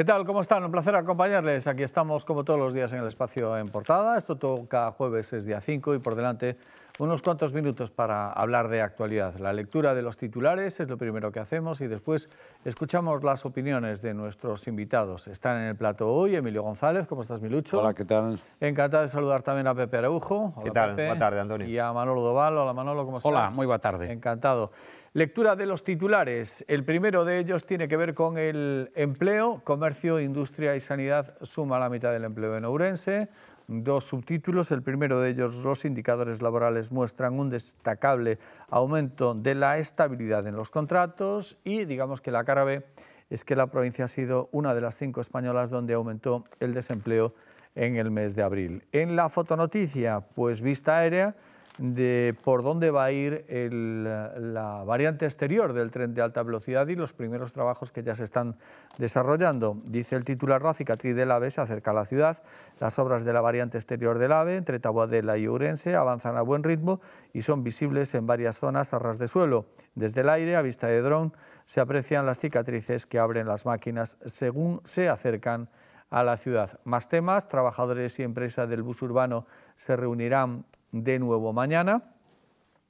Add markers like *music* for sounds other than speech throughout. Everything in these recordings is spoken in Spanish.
¿Qué tal? ¿Cómo están? Un placer acompañarles. Aquí estamos como todos los días en el espacio en portada. Esto toca jueves, es día 5 y por delante unos cuantos minutos para hablar de actualidad. La lectura de los titulares es lo primero que hacemos y después escuchamos las opiniones de nuestros invitados. Están en el plato hoy Emilio González, ¿cómo estás Milucho? Hola, ¿qué tal? Encantado de saludar también a Pepe Araujo. ¿Qué tal? Buenas tardes, Antonio. Y a Manolo Doval. Hola Manolo, ¿cómo estás? Hola, muy buena tarde. Encantado. Lectura de los titulares. El primero de ellos tiene que ver con el empleo. Comercio, industria y sanidad suma la mitad del empleo en Ourense. Dos subtítulos. El primero de ellos, los indicadores laborales muestran un destacable aumento de la estabilidad en los contratos. Y digamos que la cara B es que la provincia ha sido una de las cinco españolas donde aumentó el desempleo en el mes de abril. En la fotonoticia, pues vista aérea de por dónde va a ir la variante exterior del tren de alta velocidad y los primeros trabajos que ya se están desarrollando. Dice el titular, la cicatriz del AVE se acerca a la ciudad. Las obras de la variante exterior del AVE entre Tabuadela y Urense avanzan a buen ritmo y son visibles en varias zonas a ras de suelo. Desde el aire, a vista de drone, se aprecian las cicatrices que abren las máquinas según se acercan a la ciudad. Más temas, trabajadores y empresas del bus urbano se reunirán de nuevo mañana.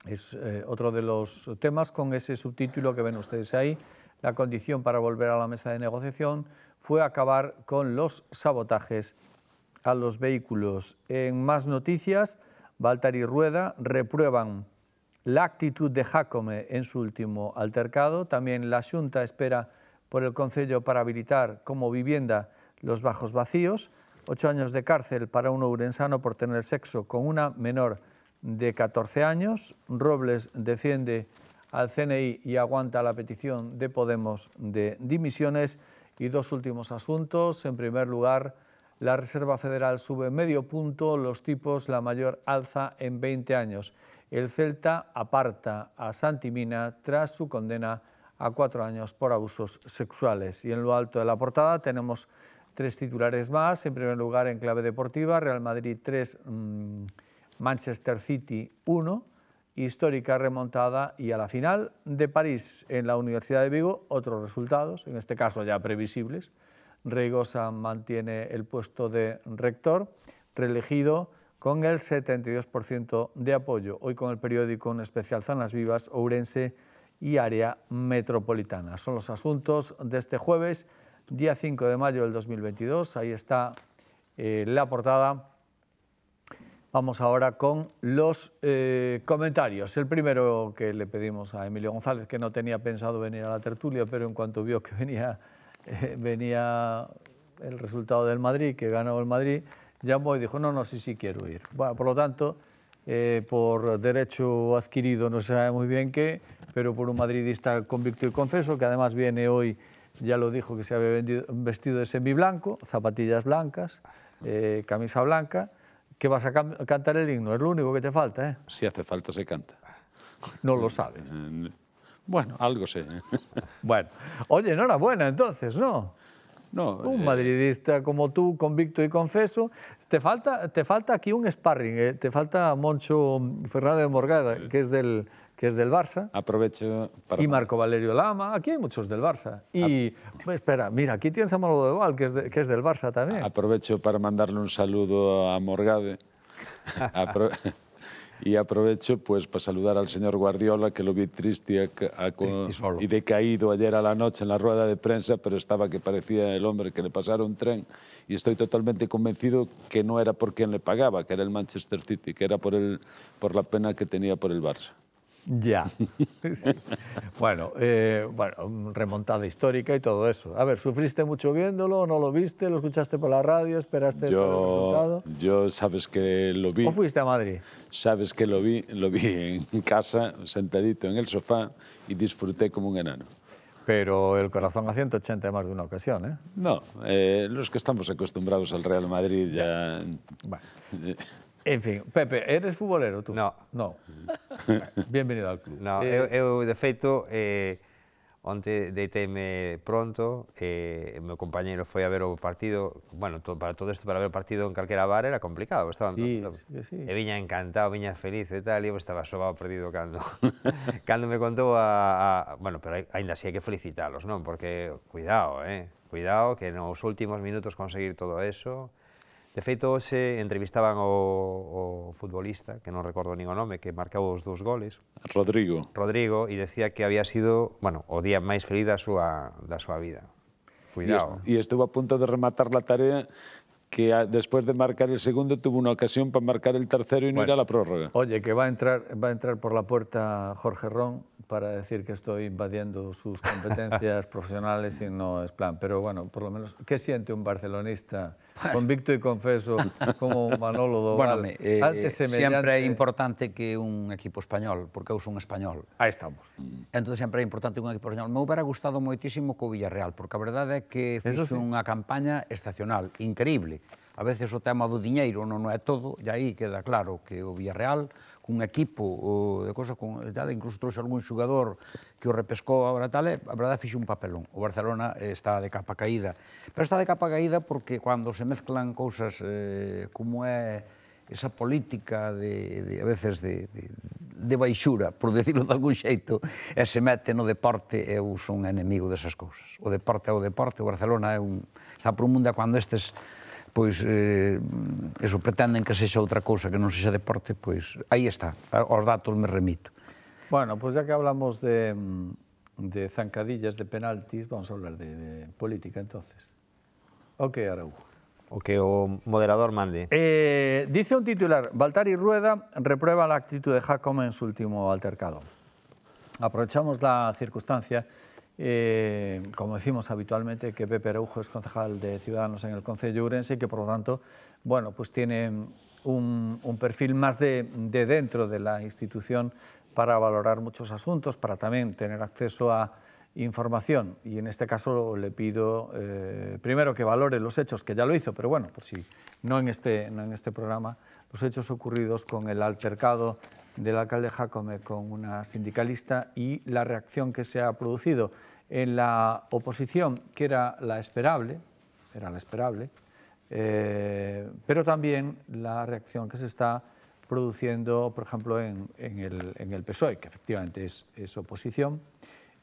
Es eh, otro de los temas con ese subtítulo que ven ustedes ahí. La condición para volver a la mesa de negociación fue acabar con los sabotajes a los vehículos. En más noticias, Baltar y Rueda reprueban la actitud de Jacome en su último altercado. También la Junta espera por el Consejo para habilitar como vivienda los bajos vacíos ocho años de cárcel para un ourensano por tener sexo con una menor de 14 años. Robles defiende al CNI y aguanta la petición de Podemos de dimisiones. Y dos últimos asuntos. En primer lugar, la Reserva Federal sube medio punto, los tipos la mayor alza en 20 años. El Celta aparta a Santimina tras su condena a cuatro años por abusos sexuales. Y en lo alto de la portada tenemos Tres titulares más. En primer lugar, en clave deportiva, Real Madrid 3, mm, Manchester City 1. Histórica remontada y a la final de París en la Universidad de Vigo, otros resultados, en este caso ya previsibles. Reigosa mantiene el puesto de rector, reelegido con el 72% de apoyo. Hoy con el periódico en especial Zonas Vivas, Ourense y Área Metropolitana. Son los asuntos de este jueves día 5 de mayo del 2022. Ahí está eh, la portada. Vamos ahora con los eh, comentarios. El primero que le pedimos a Emilio González, que no tenía pensado venir a la tertulia, pero en cuanto vio que venía, eh, venía el resultado del Madrid, que ganó el Madrid, llamó y dijo, no, no, sí, sí quiero ir. Bueno, por lo tanto, por derecho adquirido, no se sabe muy bien qué, pero por un madridista convicto y confeso, que además viene hoy ya lo dijo que se había vendido, vestido de blanco zapatillas blancas, eh, camisa blanca, que vas a cantar el himno, es lo único que te falta. ¿eh? Si hace falta se canta. No lo sabes. Eh, bueno, algo sé. ¿eh? *laughs* Bueno, oye, enhorabuena entonces, ¿no? No, un madridista como tú, convicto y confeso. Te falta, te falta aquí un sparring, te falta Moncho Fernández Morgada, que es del, que es del Barça. Aprovecho Y Marco Valerio Lama, aquí hay muchos del Barça. Y, espera, mira, aquí tienes a Manolo de Val, que es, que es del Barça también. Aprovecho para mandarle un saludo a Morgade. *laughs* *laughs* y aprovecho pues para saludar al señor Guardiola, que lo vi triste y decaído ayer a la noche en la rueda de prensa, pero estaba que parecía el hombre que le pasara un tren. Y estoy totalmente convencido que no era por quien le pagaba, que era el Manchester City, que era por, el, por la pena que tenía por el Barça. Ya. *laughs* Bueno, eh, bueno, remontada histórica y todo eso. A ver, ¿sufriste mucho viéndolo? ¿No lo viste? ¿Lo escuchaste por la radio? ¿Esperaste yo, el resultado? Yo, sabes que lo vi. ¿O fuiste a Madrid? Sabes que lo vi, lo vi en casa, sentadito en el sofá y disfruté como un enano. Pero el corazón a 180 más de una ocasión, ¿eh? No, eh, los que estamos acostumbrados al Real Madrid ya... Bueno. Eh, En fin, Pepe, eres futbolero tú? No. No. *laughs* Bienvenido ao club. No, eh, eu, eu, de feito, eh, onte deiteime pronto, eh, meu compañeiro foi a ver o partido, bueno, to, para todo isto, para ver o partido en calquera bar era complicado, estaba... sí, sí. e viña encantado, viña feliz e tal, e eu estaba sobao perdido cando, *laughs* cando me contou a, a bueno, pero aínda así hai que felicitalos, non? Porque, cuidado, eh, cuidado, que nos últimos minutos conseguir todo eso, De feito, hoxe entrevistaban o, o futbolista, que non recordo nin o nome, que marcou os dous goles. Rodrigo. Rodrigo, e decía que había sido, bueno, o día máis feliz da súa, da súa vida. Cuidado. E estuvo a punto de rematar la tarea que a, de marcar el segundo tuvo unha ocasión para marcar el tercero e non bueno. ir a la prórroga. Oye, que va a entrar, va a entrar por la puerta Jorge Ron para decir que estoy invadiendo sus competencias *laughs* profesionales y no es plan. Pero bueno, por lo menos, ¿qué siente un barcelonista convicto y confeso como Manolo *laughs* Doval? Bueno, eh, eh, siempre es importante que un equipo español, porque eu un español. Ahí estamos. Mm. Entonces siempre é importante que un equipo español. Me hubiera gustado muchísimo co Villarreal, porque a verdade é que es sí. unha campaña estacional, increíble a veces o tema do diñeiro non é todo, e aí queda claro que o Villarreal, cun equipo o, de cosas, con, tal, incluso trouxe algún xogador que o repescou agora tal, a verdade fixe un papelón. O Barcelona eh, está de capa caída. Pero está de capa caída porque cando se mezclan cousas eh, como é esa política de, de a veces de, de, de baixura, por decirlo de algún xeito, e se mete no deporte, eu son enemigo desas cousas. O deporte é o deporte, o Barcelona é un, está por un mundo cando estes pois eh, eso pretenden que sexa outra cousa que non sexa deporte, pois aí está, aos datos me remito. Bueno, pois ya que hablamos de, de zancadillas, de penaltis, vamos a hablar de, de política entonces. Ok, Araújo? O que o moderador mande. Eh, dice un titular, Baltari Rueda reprueba la actitud de Jacome en su último altercado. Aprovechamos la circunstancia Eh, como decimos habitualmente, que Pepe Araujo es concejal de Ciudadanos en el Concejo Urense y que, por lo tanto, bueno, pues tiene un, perfil más de, dentro de la institución para valorar muchos asuntos, para también tener acceso a información. Y en este caso le pido eh, primero que valore los hechos, que ya lo hizo, pero bueno, por si no este, no en este programa, los hechos ocurridos con el altercado del alcalde Jacome con una sindicalista y la reacción que se ha producido en la oposición, que era la esperable, era la esperable eh, pero también la reacción que se está produciendo, por ejemplo, en, el, PSOE, que efectivamente es, oposición,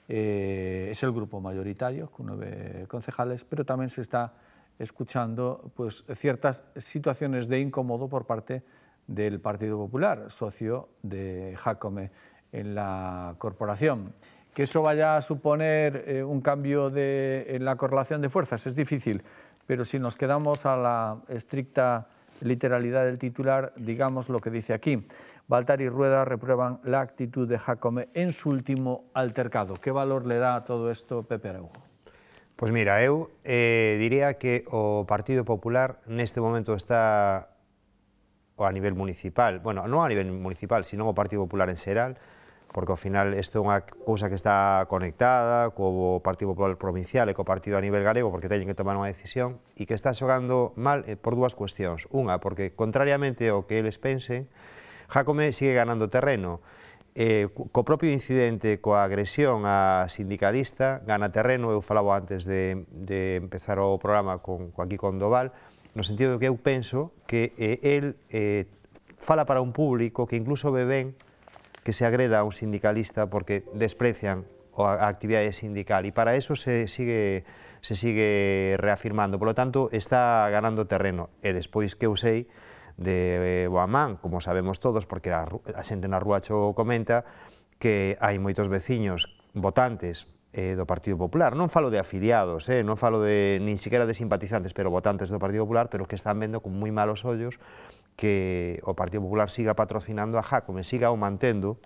eh, es el grupo mayoritario, con nueve concejales, pero también se está escuchando pues, ciertas situaciones de incómodo por parte del Partido Popular, socio de Jacome en la corporación que eso vaya a suponer eh, un cambio de, en la correlación de fuerzas es difícil, pero si nos quedamos a la estricta literalidad del titular, digamos lo que dice aquí. Baltar y Rueda reprueban la actitud de Jacome en su último altercado. ¿Qué valor le da a todo esto Pepe Araujo? Pues mira, eu eh, diría que o Partido Popular en este momento está o a nivel municipal, bueno, no a nivel municipal, sino o Partido Popular en Seral. porque ao final isto é unha cousa que está conectada co Partido Popular Provincial e co Partido a nivel galego, porque teñen que tomar unha decisión, e que está xogando mal eh, por dúas cuestións. Unha, porque contrariamente ao que eles pensen, Jacome sigue ganando terreno, eh, co propio incidente, coa agresión a sindicalista, gana terreno, eu falaba antes de, de empezar o programa con, co aquí con Doval, no sentido que eu penso que eh, el eh, fala para un público que incluso ve ben que se agreda a un sindicalista porque desprecian a actividade sindical e para eso se sigue se sigue reafirmando. Por lo tanto, está ganando terreno. E despois que usei de eh, Boamán, como sabemos todos, porque a, a xente na rúa cho comenta, que hai moitos veciños votantes eh, do Partido Popular. Non falo de afiliados, eh, non falo de, nin xiquera de simpatizantes, pero votantes do Partido Popular, pero que están vendo con moi malos ollos que o Partido Popular siga patrocinando a Jacome, siga o mantendo,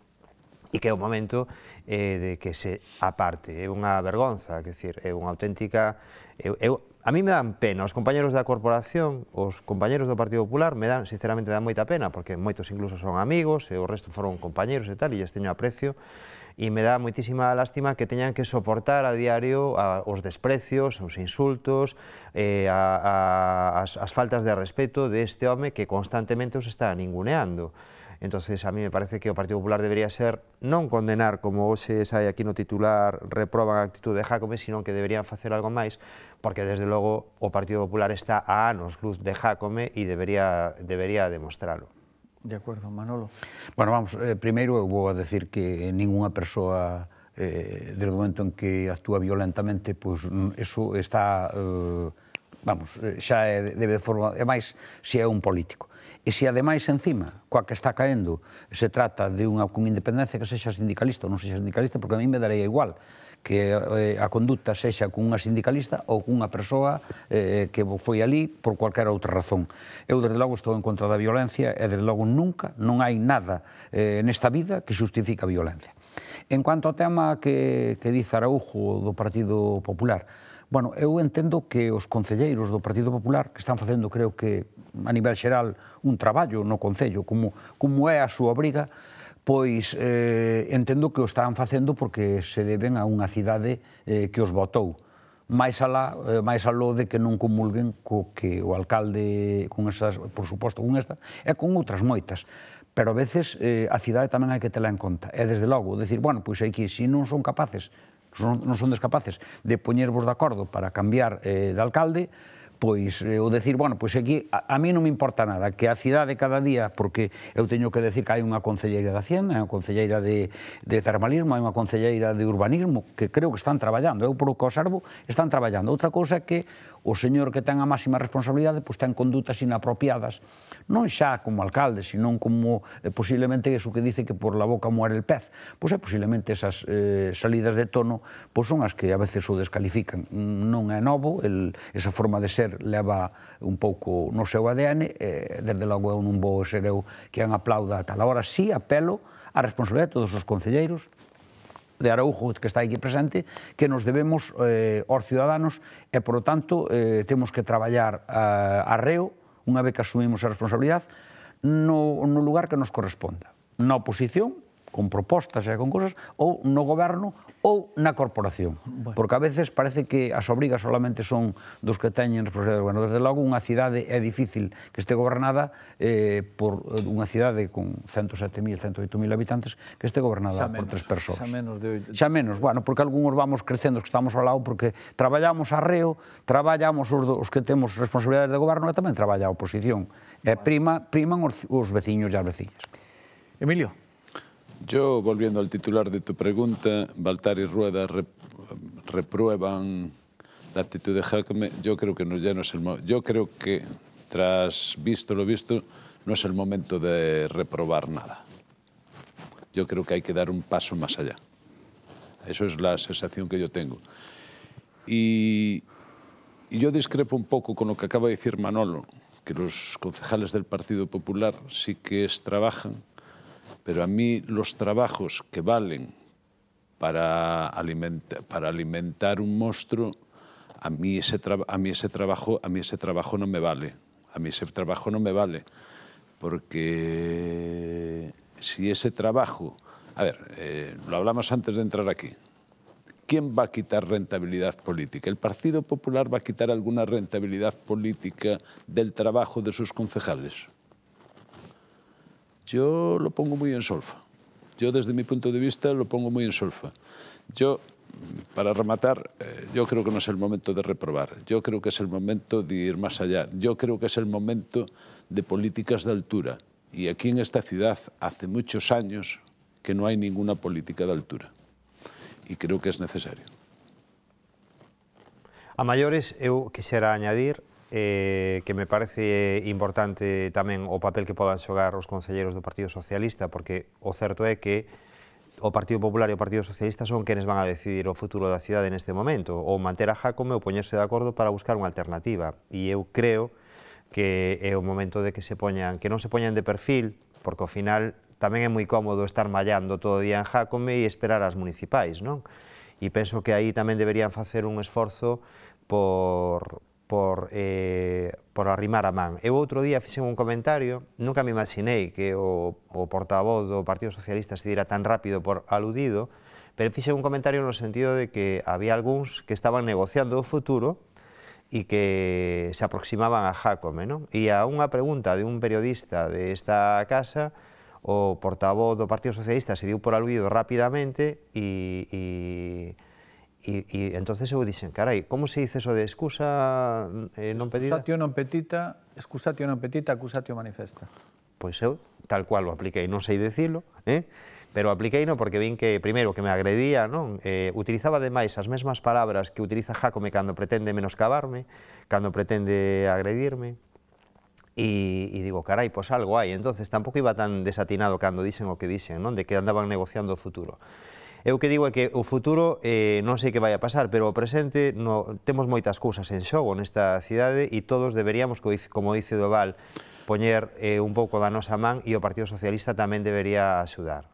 e que é o momento eh, de que se aparte. É unha vergonza, que decir, é unha auténtica... Eu, a mí me dan pena, os compañeros da corporación, os compañeros do Partido Popular, me dan, sinceramente, me dan moita pena, porque moitos incluso son amigos, e o resto foron compañeros e tal, e lles teño aprecio, e me dá moitísima lástima que teñan que soportar a diario a, os desprecios, os insultos, eh, a, a, as, faltas de respeto deste home que constantemente os está ninguneando. Entonces, a mí me parece que o Partido Popular debería ser non condenar, como hoxe sai aquí no titular, reproban a actitude de Jacome, sino que deberían facer algo máis, porque desde logo o Partido Popular está a anos luz de Jacome e debería, debería demostrarlo. De acordo, Manolo. Bueno, vamos, eh, primeiro eu vou a decir que ninguna persoa eh, desde o momento en que actúa violentamente, pois pues, mm, eso está eh, vamos, eh, xa é, debe de forma, é máis se é un político. E se ademais encima, coa que está caendo, se trata de unha con independencia que sexa sindicalista ou non sexa sindicalista, porque a mí me daría igual que eh, a conducta sexa cunha sindicalista ou cunha persoa eh, que foi ali por cualquier outra razón. Eu, desde logo, estou en contra da violencia e, desde logo, nunca, non hai nada eh, nesta vida que justifica a violencia. En cuanto ao tema que, que diz Araujo do Partido Popular, bueno, eu entendo que os concelleiros do Partido Popular que están facendo, creo que, a nivel xeral, un traballo no Concello, como, como é a súa obriga, pois eh, entendo que o están facendo porque se deben a unha cidade eh, que os votou. Máis alá, eh, máis aló de que non comulguen co que o alcalde con esas, por suposto, con esta e con outras moitas. Pero a veces eh, a cidade tamén hai que tela en conta. É desde logo, decir, bueno, pois hai que, se si non son capaces, son, non son descapaces de poñervos de acordo para cambiar eh, de alcalde, pois eu o decir, bueno, pois aquí a, a mí non me importa nada, que a cidade cada día, porque eu teño que decir que hai unha concelleira de Hacienda, hai unha concelleira de, de termalismo, hai unha concelleira de urbanismo, que creo que están traballando, eu o que observo, están traballando. Outra cousa é que o señor que ten a máxima responsabilidade pois ten condutas inapropiadas, non xa como alcalde, senón como eh, posiblemente eso que dice que por la boca muere el pez. Pois é eh, posiblemente esas eh, salidas de tono pois son as que a veces o descalifican. Non é novo el, esa forma de ser ser leva un pouco no seu ADN, e, desde logo eu non vou ser eu quen aplauda a tal. Agora sí apelo a responsabilidade de todos os concelleiros de Araujo que está aquí presente, que nos debemos eh, aos ciudadanos e, por lo tanto, eh, temos que traballar eh, arreo, unha vez que asumimos a responsabilidade, no, no lugar que nos corresponda. Na oposición, con propostas e con cousas, ou no goberno ou na corporación. Bueno. Porque a veces parece que as obrigas solamente son dos que teñen os do Bueno, Desde logo, unha cidade é difícil que este gobernada eh, por eh, unha cidade con 107.000, 108.000 habitantes, que este gobernada menos, por tres persoas. Xa menos, de... xa menos, bueno, porque algúns vamos crecendo, que estamos ao lado, porque traballamos a reo, traballamos os, os que temos responsabilidades de goberno e tamén traballa a oposición. E prima, priman os, os veciños e as veciñas. Emilio, Yo, volviendo al titular de tu pregunta, Baltar y Rueda reprueban la actitud de Jacome. Yo creo que ya no es el Yo creo que, tras visto lo visto, no es el momento de reprobar nada. Yo creo que hay que dar un paso más allá. Eso es la sensación que yo tengo. Y, yo discrepo un poco con lo que acaba de decir Manolo, que los concejales del Partido Popular sí que trabajan pero a mí los trabajos que valen para, para alimentar un monstruo, a mí, ese trabajo, a mí ese trabajo no me vale. A mí ese trabajo no me vale. Porque si ese trabajo... A ver, eh, lo hablamos antes de entrar aquí. ¿Quién va a quitar rentabilidad política? ¿El Partido Popular va a quitar alguna rentabilidad política del trabajo de sus concejales? Yo lo pongo muy en solfa. Yo desde mi punto de vista lo pongo muy en solfa. Yo, para rematar, eh, yo creo que no es el momento de reprobar. Yo creo que es el momento de ir más allá. Yo creo que es el momento de políticas de altura. Y aquí en esta ciudad hace muchos años que no hay ninguna política de altura. Y creo que es necesario. A mayores, eu quisiera añadir eh, que me parece importante tamén o papel que podan xogar os concelleiros do Partido Socialista, porque o certo é que o Partido Popular e o Partido Socialista son quenes van a decidir o futuro da cidade neste momento, ou manter a Jacome ou poñerse de acordo para buscar unha alternativa. E eu creo que é o momento de que se poñan, que non se poñan de perfil, porque ao final tamén é moi cómodo estar mallando todo o día en Jacome e esperar as municipais, non? E penso que aí tamén deberían facer un esforzo por, por, eh, por arrimar a man. Eu outro día fixen un comentario, nunca me imaginei que o, o portavoz do Partido Socialista se dira tan rápido por aludido, pero fixen un comentario no sentido de que había algúns que estaban negociando o futuro e que se aproximaban a Jacome. Non? E a unha pregunta de un periodista desta de casa, o portavoz do Partido Socialista se diu por aludido rapidamente e, e Y, entonces eu dicen, caray, ¿cómo se dice eso de excusa no eh, non pedida? Excusatio non petita, excusatio non petita, manifesta. pues eu tal cual lo apliquei, no sé dicilo, eh? pero apliquei no porque vi que, primero que me agredía, non? Eh, utilizaba además esas mismas palabras que utiliza Jacome cuando pretende menoscabarme, cuando pretende agredirme, y e, e digo, caray, pues algo hay. entonces tampoco iba tan desatinado cuando dicen o que dicen, non? De que andaban negociando o futuro. Eu que digo é que o futuro eh, no sé qué vaya a pasar, pero o presente no, temos moitas cousas en xogo nesta cidade e todos deberíamos, como dice Doval, poner eh, un poco da nosa man y e o Partido Socialista también debería ayudar.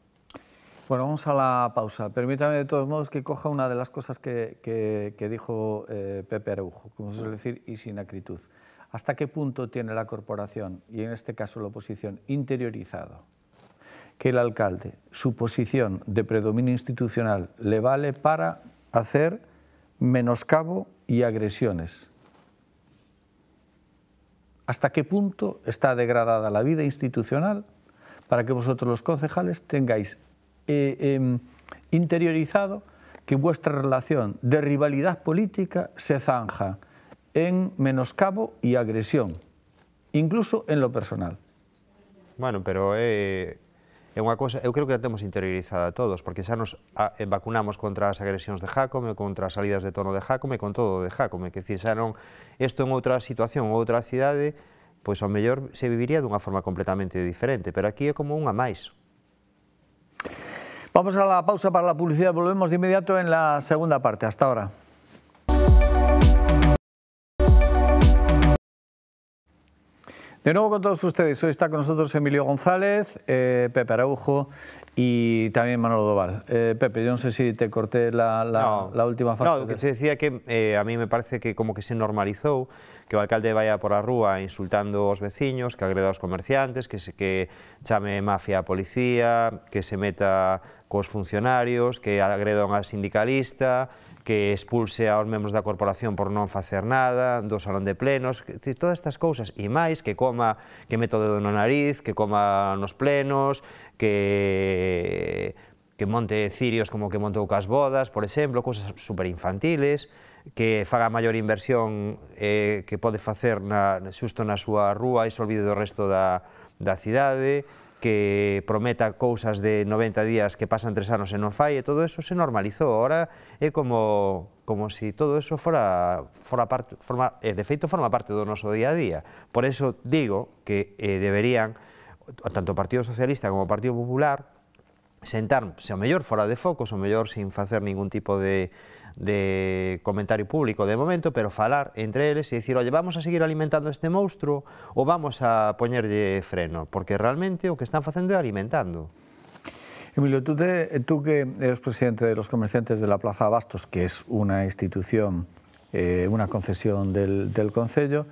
Bueno, vamos a la pausa. Permítame de todos modos que coja una de las cosas que, que, dijo eh, Pepe Araujo, como se suele decir, y sin acritud. ¿Hasta qué punto tiene la corporación, y en este caso la oposición, interiorizado que el alcalde, su posición de predominio institucional, le vale para hacer menoscabo y agresiones. ¿Hasta qué punto está degradada la vida institucional para que vosotros los concejales tengáis eh, em, interiorizado que vuestra relación de rivalidad política se zanja en menoscabo y agresión, incluso en lo personal? Bueno, pero... Eh, é unha cosa, eu creo que a temos interiorizada todos, porque xa nos a, eh, vacunamos contra as agresións de Jacome, contra as salidas de tono de Jacome, con todo de Jacome, que dicir, xa non, isto en outra situación, outra cidade, pois ao mellor se viviría dunha forma completamente diferente, pero aquí é como unha máis. Vamos a la pausa para la publicidad, volvemos de inmediato en la segunda parte, hasta ahora. De nuevo con todos ustedes, hoy está con nosotros Emilio González, eh, Pepe Araujo y también Manolo Doval. Eh, Pepe, yo no sé si te corté la, última frase. No, que se decía que eh, a mí me parece que como que se normalizó que el alcalde vaya por la rúa insultando los vecinos, que agreda los comerciantes, que que chame mafia a policía, que se meta los funcionarios, que agreda a un sindicalista, que expulse aos membros da corporación por non facer nada, do salón de plenos, todas estas cousas, e máis, que coma, que meto dedo no nariz, que coma nos plenos, que que monte cirios como que montou cas bodas, por exemplo, cousas superinfantiles, que faga maior inversión eh, que pode facer na, xusto na súa rúa e se olvide do resto da, da cidade, que prometa cousas de 90 días que pasan tres anos e non fai, e todo eso se normalizou. Ahora é como como se si todo eso fora, fora parte, forma, eh, de feito forma parte do noso día a día. Por eso digo que eh, deberían, tanto o Partido Socialista como o Partido Popular, sentarse o mellor fora de focos, o mellor sin facer ningún tipo de, de comentario público de momento, pero falar entre ellos y decir... oye, vamos a seguir alimentando este monstruo o vamos a ponerle freno, porque realmente lo que están haciendo es alimentando. Emilio, tú, tú que eres presidente de los comerciantes de la Plaza Bastos, que es una institución, eh, una concesión del, del Concello,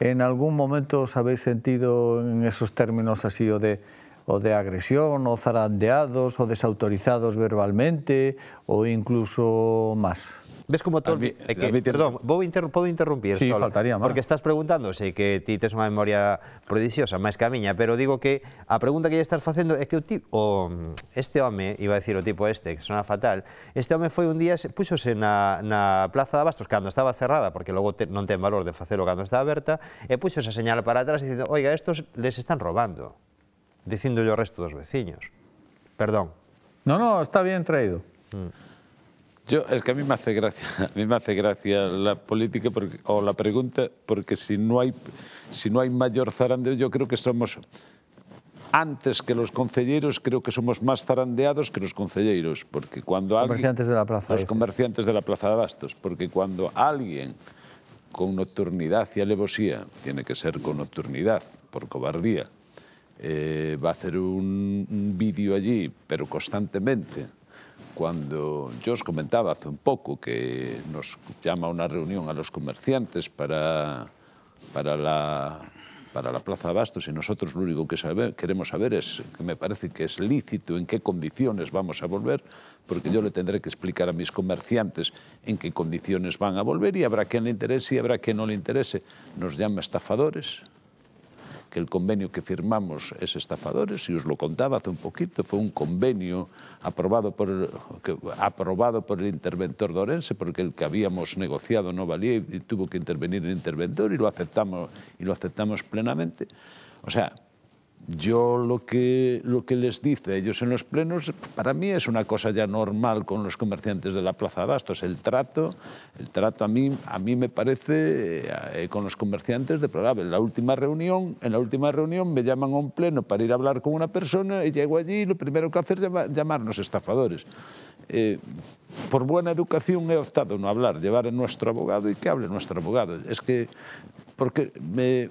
¿en algún momento os habéis sentido en esos términos así o de o de agresión, o zarandeados, o desautorizados verbalmente, ou incluso máis. Ves como todo... eh, que, perdón, vou inter podo interrumpir, sí, Sol, faltaría porque estás preguntando, sei que ti tes unha memoria prodiciosa, máis que a miña, pero digo que a pregunta que lle estás facendo é que o tipo, o, este home, iba a decir o tipo este, que sona fatal, este home foi un día, puxose na, na plaza de Abastos, cando estaba cerrada, porque logo te, non ten valor de facelo cando está aberta, e puxose a señal para atrás dicindo, oiga, estos les están robando. Diciendo yo resto dos vecinos. Perdón. No, no, está bien traído. Mm. Yo, es que a mí me hace gracia, *laughs* a mí me hace gracia la política o la pregunta, porque si no hay, si no hay mayor zarandeo, yo creo que somos, antes que los concejeros creo que somos más zarandeados que los concejeros porque cuando los comerciantes de la plaza, los comerciantes de la plaza de Abastos, porque cuando alguien con nocturnidad y alevosía, tiene que ser con nocturnidad, por cobardía, eh, va a hacer un, vídeo allí, pero constantemente. Cuando yo os comentaba hace un poco que nos llama a una reunión a los comerciantes para, para la para la Plaza de Bastos y nosotros lo único que queremos saber es, que me parece que es lícito, en qué condiciones vamos a volver, porque yo le tendré que explicar a mis comerciantes en qué condiciones van a volver y habrá quien le interese y habrá quien no le interese. Nos llama estafadores, que el convenio que firmamos es estafadores, y os lo contaba hace un poquito, fue un convenio aprobado por el, aprobado por el interventor dorense, porque el que habíamos negociado no valía y, tuvo que intervenir el interventor y lo aceptamos, y lo aceptamos plenamente. O sea, yo lo que, lo que les dice ellos en los plenos, para mí es una cosa ya normal con los comerciantes de la Plaza de Bastos. El trato, el trato a mí, a mí me parece eh, con los comerciantes deplorable. La última reunión, en la última reunión me llaman a un pleno para ir a hablar con una persona y llego allí y lo primero que hacer es llamarnos estafadores. Eh, por buena educación he optado no hablar, llevar a nuestro abogado y que hable nuestro abogado. Es que, porque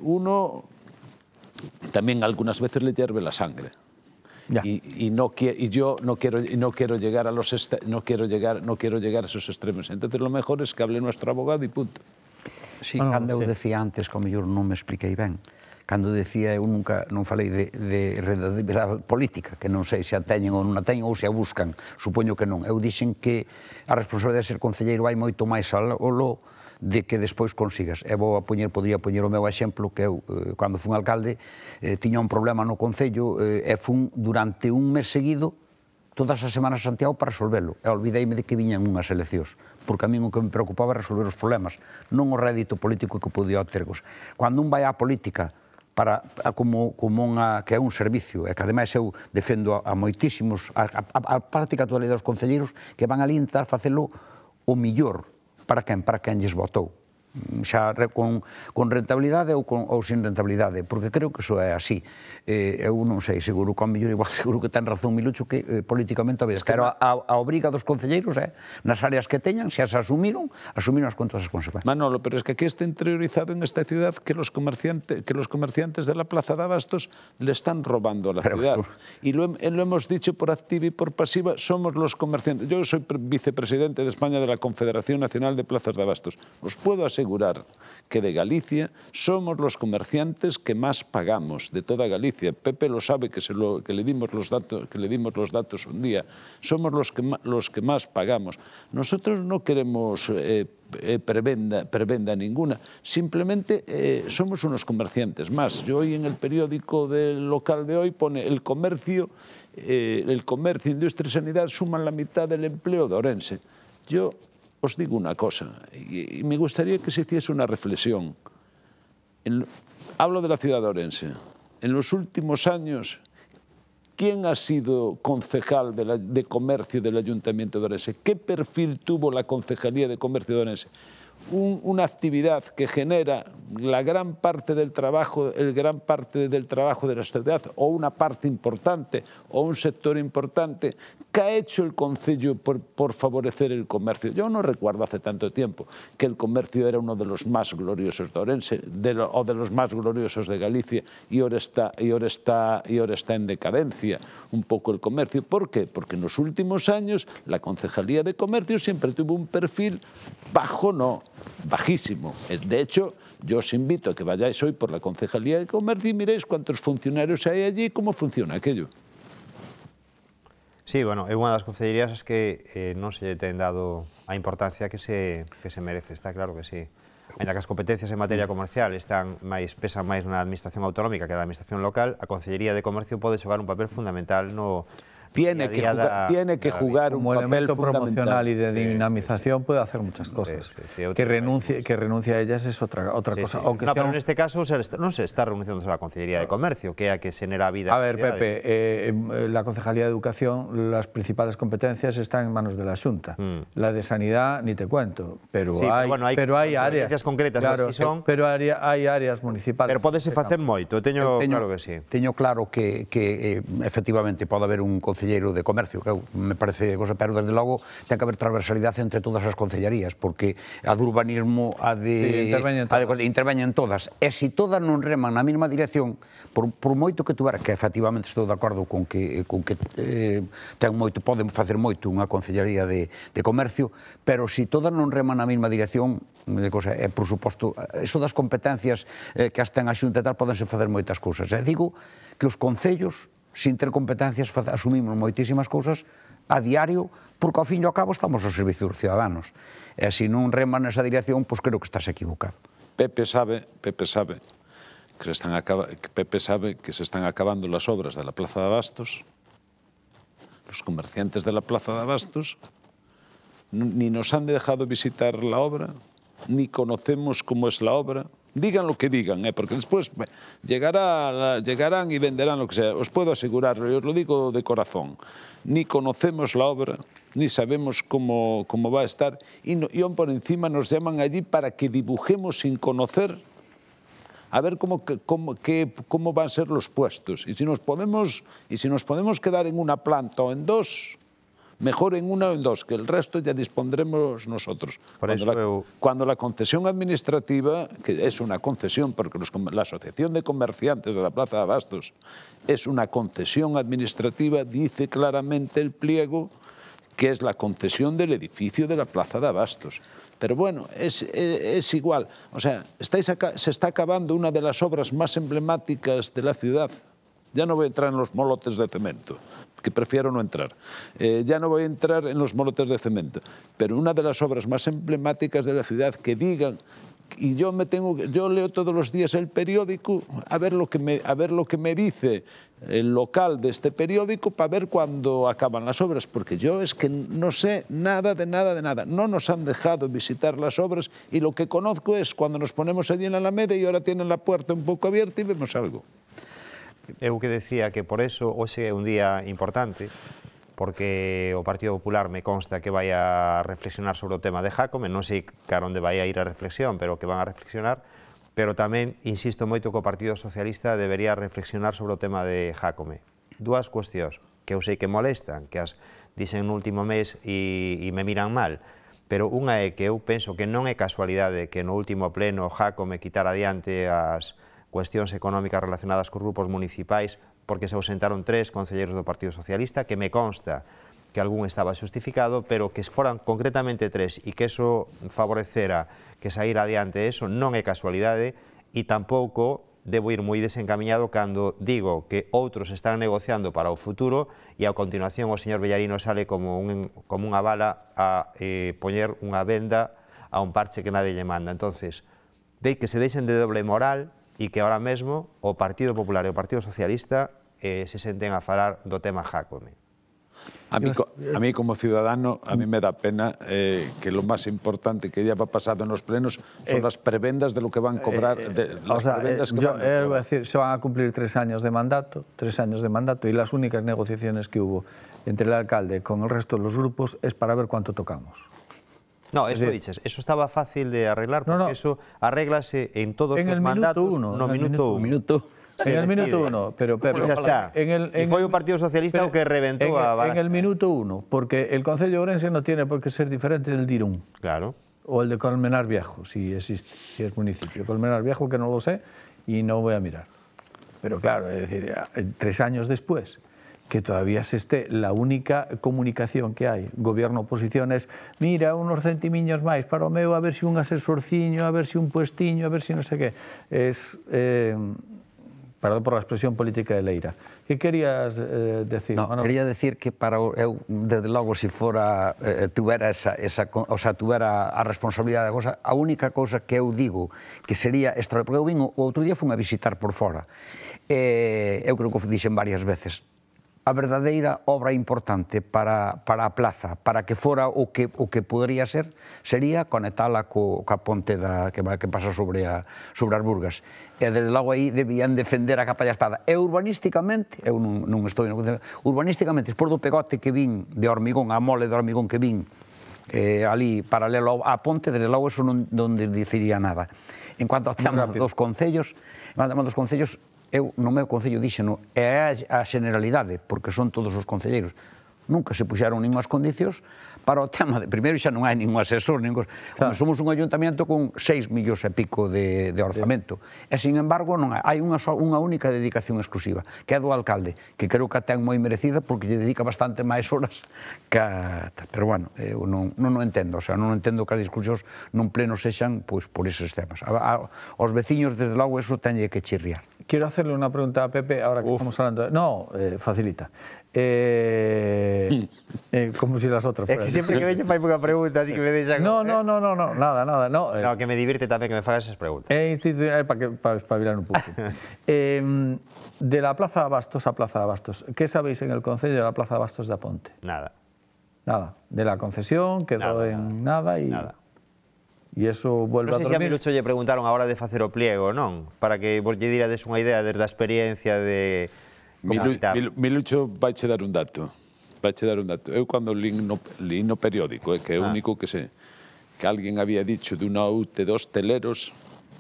uno también algunas veces le hierve la sangre. Ya. Y, y, no y yo no quiero no quiero llegar a los no quiero llegar no quiero llegar a esos extremos. Entonces lo mejor es que hable nuestro abogado y punto. Sí, bueno, cando sí. eu decía antes, como mellor non me expliquei ben, cando decía eu nunca non falei de, de redadera política, que non sei se a teñen ou non a teñen ou se a buscan, supoño que non. Eu dixen que a responsabilidade de ser concelleiro vai moito máis ao de que despois consigas. E vou a poñer, podría poñer o meu exemplo, que eu, eh, cando fun alcalde, eh, tiña un problema no Concello eh, e fun durante un mes seguido todas as semanas a Santiago para resolvelo. E olvideime de que viñan unhas eleccións, porque a mí o que me preocupaba era resolver os problemas, non o rédito político que podía obtergos. Cando un vai á política para a, como, como unha, que é un servicio, e que ademais eu defendo a, a moitísimos, a, a, a práctica totalidade dos concelleiros que van ali intentar facelo o millor para quem? Para quem lhes votou. Mm, xa con, con rentabilidade ou, con, ou sin rentabilidade, porque creo que iso é así. Eh, eu non sei, seguro que a mellor igual, *laughs* seguro que ten razón Milucho que eh, políticamente había, es que pero a, a obriga dos concelleiros é eh, nas áreas que teñan, se as asumiron, asumiron as contas as consecuencias. Manolo, pero es que aquí está interiorizado en esta ciudad que los comerciantes, que los comerciantes de la Plaza de Abastos le están robando a la ciudad. Y lo, lo hemos dicho por activa y por pasiva, somos los comerciantes. Yo soy vicepresidente de España de la Confederación Nacional de Plazas de Abastos. Os puedo asegurar asegurar que de Galicia somos los comerciantes que más pagamos de toda Galicia. Pepe lo sabe que, se que, le, dimos los datos, que le dimos los datos un día. Somos los que, los que más pagamos. Nosotros no queremos eh, eh prebenda, ninguna, simplemente eh, somos unos comerciantes más. Yo hoy en el periódico del local de hoy pone el comercio, eh, el comercio, industria y sanidad suman la mitad del empleo de Orense. Yo os digo una cosa, y, me gustaría que se hiciese una reflexión. hablo de la ciudad de Orense. En los últimos años, ¿quién ha sido concejal de comercio del Ayuntamiento de Orense? ¿Qué perfil tuvo la Concejalía de Comercio de Orense? una actividad que genera la gran parte del trabajo, el gran parte del trabajo de la sociedad o una parte importante o un sector importante, ¿qué ha hecho el Concello por, favorecer el comercio? Yo no recuerdo hace tanto tiempo que el comercio era uno de los más gloriosos de Orense o de los más gloriosos de Galicia y ahora, está, y, ahora está, y ahora está en decadencia un poco el comercio. ¿Por qué? Porque en los últimos años la Concejalía de Comercio siempre tuvo un perfil bajo, no, bajísimo. Eh, de hecho, yo os invito a que vayáis hoy por la Concejalía de Comercio y miréis cuántos funcionarios hay allí y cómo funciona aquello. Sí, bueno, es eh, una de las consejerías es que eh, no se le han dado la importancia que se, que se merece, está claro que sí. En que competencias en materia comercial están más en la una administración autonómica que en la administración local, la concejería de Comercio puede llevar un papel fundamental no tiene que, jugar, tiene que jugar un Como elemento promocional y de dinamización puede hacer muchas cosas. que, renuncie, que renuncia a ellas es otra, otra cosa. Aunque no, pero en este caso no sé, está renunciando a la Consejería de Comercio, que a que genera vida. A ver, Pepe, eh, eh, la Concejalía de Educación, las principales competencias están en manos de la Junta. Mm. La de Sanidad, ni te cuento, pero hay, hay, áreas concretas, son... Eh, pero hay, áreas municipales. Pero puedes facer moito, teño, claro que sí. Teño claro que, que efectivamente puede haber un Concelleiro de Comercio, que me parece cosa, pero desde logo ten que haber transversalidade entre todas as concellarías, porque a de urbanismo, a de... Sí, interveñen, todas. interveñen todas. E se si todas non reman na mesma dirección, por, por moito que tuvera, que efectivamente estou de acordo con que, eh, con que eh, ten moito, poden facer moito unha concellaría de, de comercio, pero se si todas non reman na mesma dirección, cosa, é, eh, por suposto, iso das competencias eh, que as ten a xunta e tal, podense facer moitas cousas. E digo que os concellos sin ter competencias, asumimos moitísimas cousas a diario, porque ao fin e ao cabo estamos ao servicio dos ciudadanos. E se non rema nesa dirección, pois creo que estás equivocado. Pepe sabe, Pepe sabe que se están acaba, que Pepe sabe que se están acabando las obras da Plaza de Abastos. Los comerciantes da Plaza de Abastos ni nos han dejado visitar la obra, ni conocemos como es la obra. Digan lo que digan, eh, porque después llegará, llegarán y venderán lo que sea. Os puedo asegurar, y os lo digo de corazón, ni conocemos la obra, ni sabemos cómo, cómo va a estar, y, aún por encima nos llaman allí para que dibujemos sin conocer a ver cómo, cómo, cómo van a ser los puestos. Y si, nos podemos, y si nos podemos quedar en una planta o en dos, mejor en una o en dos, que el resto ya dispondremos nosotros. Por cuando, la, cuando la concesión administrativa, que es una concesión, porque la Asociación de Comerciantes de la Plaza de Abastos es una concesión administrativa, dice claramente el pliego que es la concesión del edificio de la Plaza de Abastos. Pero bueno, es, e, igual. O sea, se está acabando una de las obras más emblemáticas de la ciudad. Ya no voy a entrar en los molotes de cemento, que prefiero no entrar. Eh, ya no voy a entrar en los molotes de cemento, pero una de las obras más emblemáticas de la ciudad que digan y yo me tengo yo leo todos los días el periódico a ver lo que me a ver lo que me dice el local de este periódico para ver cuándo acaban las obras porque yo es que no sé nada de nada de nada no nos han dejado visitar las obras y lo que conozco es cuando nos ponemos allí en la Alameda y ahora tienen la puerta un poco abierta y vemos algo Eu que decía que por eso hoxe é un día importante, porque o Partido Popular me consta que vai a reflexionar sobre o tema de Jacome, non sei cara onde vai a ir a reflexión, pero que van a reflexionar, pero tamén insisto moito que o Partido Socialista debería reflexionar sobre o tema de Jacome. Duas cuestións que eu sei que molestan, que as dicen no último mes e, e me miran mal, pero unha é que eu penso que non é casualidade que no último pleno Jacome quitar adiante as cuestións económicas relacionadas cos grupos municipais, porque se ausentaron tres concelleiros do Partido Socialista, que me consta que algún estaba xustificado, pero que foran concretamente tres e que eso favorecera que sair adiante eso non é casualidade e tampouco debo ir moi desencaminhado cando digo que outros están negociando para o futuro e a continuación o señor Bellarino sale como, un, como unha bala a eh, poñer unha venda a un parche que nadie lle manda. Entonces, de que se deixen de doble moral, Y que ahora mismo o Partido Popular e o Partido Socialista eh, se senten a hablar do tema Jacome. A mí, como ciudadano, a mí me da pena eh, que lo más importante que ya va pasado en los plenos son eh, las prebendas de lo que van a cobrar. yo, decir, se van a cumplir tres años de mandato, tres años de mandato y las únicas negociaciones que hubo entre el alcalde con el resto de los grupos es para ver cuánto tocamos. No, eso dices, eso estaba fácil de arreglar, porque eso arreglase en todos en los el mandatos. Uno, en minuto, el minuto uno. en el minuto uno, pero, pero pues ya está. En el, fue un Partido Socialista que reventó en, a En el minuto uno, porque el Concejo de Orense no tiene por qué ser diferente del Dirún. Claro. O el de Colmenar Viejo, si existe, si es municipio. Colmenar Viejo, que no lo sé y no voy a mirar. Pero claro, es decir, eh, tres años después que todavía se esté la única comunicación que hai gobierno-oposición es mira, unos centimiños máis para o meu, a ver se si un asesorciño, a ver se si un puestiño, a ver se si non sei que. Es, eh, perdón por a expresión política de Leira. Que querías eh, decir? Ah, no, quería decir que para eu, desde logo, se si fora, eh, tuvera esa, esa, o sea, tuvera a responsabilidade da cosa, a única cousa que eu digo que sería extra... Porque eu vin o outro día fui a visitar por fora. Eh, eu creo que o dixen varias veces a verdadeira obra importante para, para a plaza, para que fora o que, o que podría ser, sería conectala co, co ponte da, que, que pasa sobre, a, sobre as Burgas. E desde logo aí debían defender a capa e espada. E urbanísticamente, eu non, non estou... Urbanísticamente, espor do pegote que vin de hormigón, a mole de hormigón que vin eh, ali paralelo á ponte, desde logo eso non, non diciría nada. En cuanto ao tema dos concellos, en cuanto ao tema dos concellos, eu no meu Concello dixeno é a generalidade, porque son todos os concelleiros, nunca se puxeron ninguas condicións para o tema de... Primeiro xa non hai ningún asesor, ningún... Claro. somos un ayuntamiento con 6 millóns e pico de, de orzamento. Sí. E, sin embargo, non hai, hai unha, só, unha única dedicación exclusiva, que é do alcalde, que creo que a ten moi merecida porque lle dedica bastante máis horas que a... Pero, bueno, eu non, non non entendo, o sea, non entendo que as discusións non pleno sexan pois, por esos temas. A, a, os veciños, desde logo, eso teñe que chirriar. Quero hacerle unha pregunta a Pepe, ahora que Uf. estamos hablando... No, eh, facilita. Eh, eh, como si las otras. Es que siempre que me hay poca pregunta, así que me algo. No, ¿eh? no, no, no, no, nada, nada. Eh. No, que me divierte también que me hagas esas preguntas. institucional para que para espabilar un poco. *laughs* Em, de la Plaza Abastos a Plaza Abastos, ¿qué sabéis en el Concello de la Plaza Abastos de Aponte? Nada. Nada, de la concesión quedó en nada, y... Nada. Y eso vuelve a dormir. No sei se a preguntaron ahora de hacer o pliego, no, Para que vos lle dirades unha idea desde la experiencia de Milucho Milu, a dar un dato. a dar un dato. Yo cuando leí no, periódico, eh, que es ah. único que se que alguien había dicho de una UT dos teleros,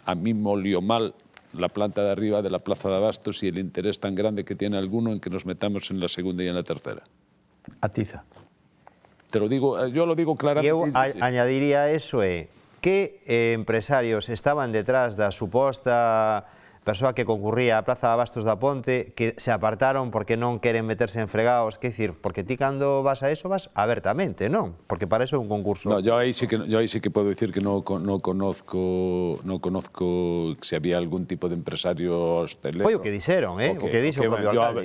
a mí molió mal la planta de arriba de la Plaza de Abastos y el interés tan grande que tiene alguno en que nos metamos en la segunda y en la tercera. Atiza. Te lo digo, eh, yo lo digo claramente. Yo añadiría eso eh que eh, empresarios estaban detrás de la supuesta... ...persona que concurría a Plaza de Abastos da Ponte, que se apartaron porque no quieren meterse en fregados, que decir, porque ti cuando vas a eso vas abiertamente, ¿no?... Porque para eso es un concurso. No, yo ahí sí que yo sí que puedo decir que no, no conozco no conozco si había algún tipo de empresario hostelero. Foi o que dixeron, eh?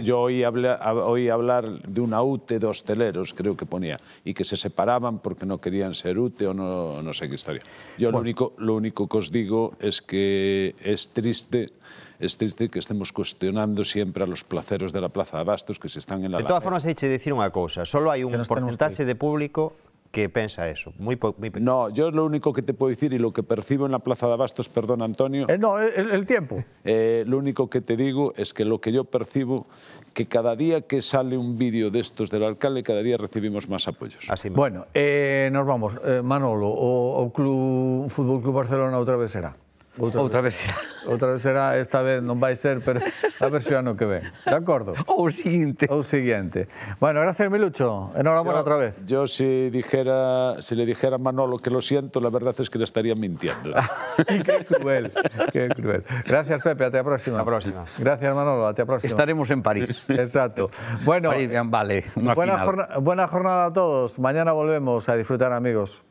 yo, oí hablar, de una UTE de hosteleros, creo que ponía, ...y que se separaban porque no querían ser UTE ...o no, sé qué historia. Yo lo único lo único que os digo es que es triste es triste que estemos cuestionando siempre a los placeros de la Plaza de Abastos que se están en la... De todas formas, he que decir una cosa, solo hay un porcentaje de público que piensa eso. Muy, no, yo lo único que te puedo decir y lo que percibo en la Plaza de Abastos, perdón Antonio... Eh, no, el, tiempo. Eh, lo único que te digo es que lo que yo percibo, que cada día que sale un vídeo de estos del alcalde, cada día recibimos más apoyos. Así bueno, eh, nos vamos. Manolo, o, o Club, Fútbol Club Barcelona otra vez será. Otra vez. será. esta vez será, esta vez ser, pero a ver que ven. De acuerdo. *laughs* Ou siguiente. Ou siguiente. Bueno, gracias, Milucho. Enhorabuena otra vez. Yo si dijera, si le dijera a Manolo que lo siento, la verdad es que le estaría mintiendo. *laughs* qué cruel, qué cruel. Gracias, Pepe. Hasta la próxima. La próxima. Gracias, Manolo. Hasta la próxima. Estaremos en París. Exacto. Bueno, vale. buena, buena jornada a todos. Mañana volvemos a disfrutar, amigos.